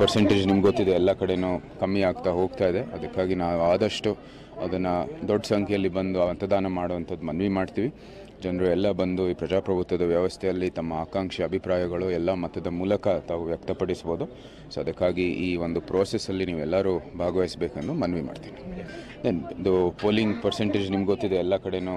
percentage ನಿಮ್ಗೆ ಗೊತ್ತಿದೆ ಎಲ್ಲ ಕಡೆನೂ ಕಮ್ಮಿ ಆಗ್ತಾ ಹೋಗ್ತಾ ಇದೆ ಅದಕ್ಕಾಗಿ ನಾವು ಆದಷ್ಟು ಅದನ್ನು ದೊಡ್ಡ ಸಂಖ್ಯೆಯಲ್ಲಿ ಬಂದು ಮತದಾನ ಮಾಡುವಂಥದ್ದು ಮನವಿ ಮಾಡ್ತೀವಿ ಜನರು ಎಲ್ಲ ಬಂದು ಈ ಪ್ರಜಾಪ್ರಭುತ್ವದ ವ್ಯವಸ್ಥೆಯಲ್ಲಿ ತಮ್ಮ ಆಕಾಂಕ್ಷೆ ಅಭಿಪ್ರಾಯಗಳು ಎಲ್ಲ ಮತದ ಮೂಲಕ ತಾವು ವ್ಯಕ್ತಪಡಿಸ್ಬೋದು ಸೊ ಅದಕ್ಕಾಗಿ ಈ ಒಂದು ಪ್ರೋಸೆಸ್ಸಲ್ಲಿ ನೀವೆಲ್ಲರೂ ಭಾಗವಹಿಸಬೇಕೆಂದು ಮನವಿ ಮಾಡ್ತೀನಿ ದೆನ್ ಇದು ಪೋಲಿಂಗ್ ಪರ್ಸೆಂಟೇಜ್ ನಿಮ್ಗೆ ಗೊತ್ತಿದೆ ಎಲ್ಲ ಕಡೆಯೂ